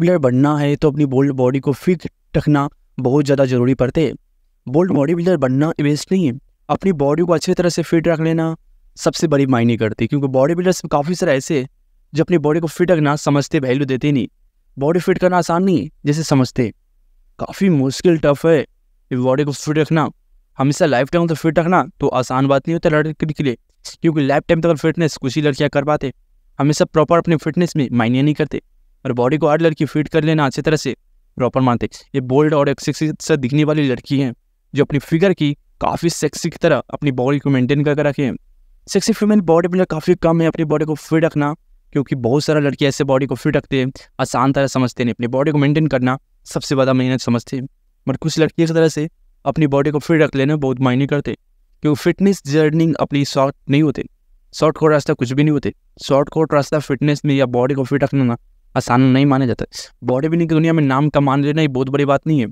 builder बनना है तो अपनी बोल्ड बॉडी को फिट रखना बहुत ज़्यादा ज़रूरी पड़ते बोल्ड बॉडी बिल्डर बनना वेस्ट नहीं है अपनी बॉडी को अच्छी तरह से फिट रख लेना सबसे बड़ी मायने करती क्योंकि बॉडी बिल्डर्स काफ़ी सारे ऐसे जो अपनी बॉडी को फिट रखना समझते वैल्यू देते नहीं बॉडी फिट करना आसान नहीं है जैसे समझते काफ़ी मुश्किल टफ है बॉडी को फिट रखना हमेशा लाइफ टाइम तक फिट रखना तो आसान बात नहीं होता लड़के के लिए क्योंकि लाइफ टाइम तक फिटनेस कुछ ही लड़कियाँ कर पाते हमेशा प्रॉपर अपने फिटनेस में मायने नहीं करते और बॉडी को हर लड़की फिट कर लेना अच्छी तरह से प्रॉपर मानते ये बोल्ड और एक्सेक्स दिखने वाली लड़की हैं जो अपनी फिगर की काफ़ी सेक्सी की तरह अपनी बॉडी को मेंटेन करके रखे हैं सेक्सी फीमेल बॉडी बिल्डर काफ़ी कम है अपनी बॉडी को फिट रखना क्योंकि बहुत सारा लड़के ऐसे बॉडी को फिट रखते हैं आसान तरह समझते नहीं अपनी बॉडी को मेंटेन करना सबसे ज़्यादा मेहनत समझते हैं मगर कुछ लड़की इस तरह से अपनी बॉडी को फिट रख लेना बहुत मायने करते क्योंकि फिटनेस जर्नी अपनी शॉर्ट नहीं होते शॉर्ट कोट रास्ता कुछ भी नहीं होते शॉर्ट कोट रास्ता फिटनेस में या बॉडी को फिट रखना ना आसान नहीं माना जाता बॉडी बिल्डिंग की दुनिया में नाम का मान लेना ही बहुत बड़ी बात नहीं है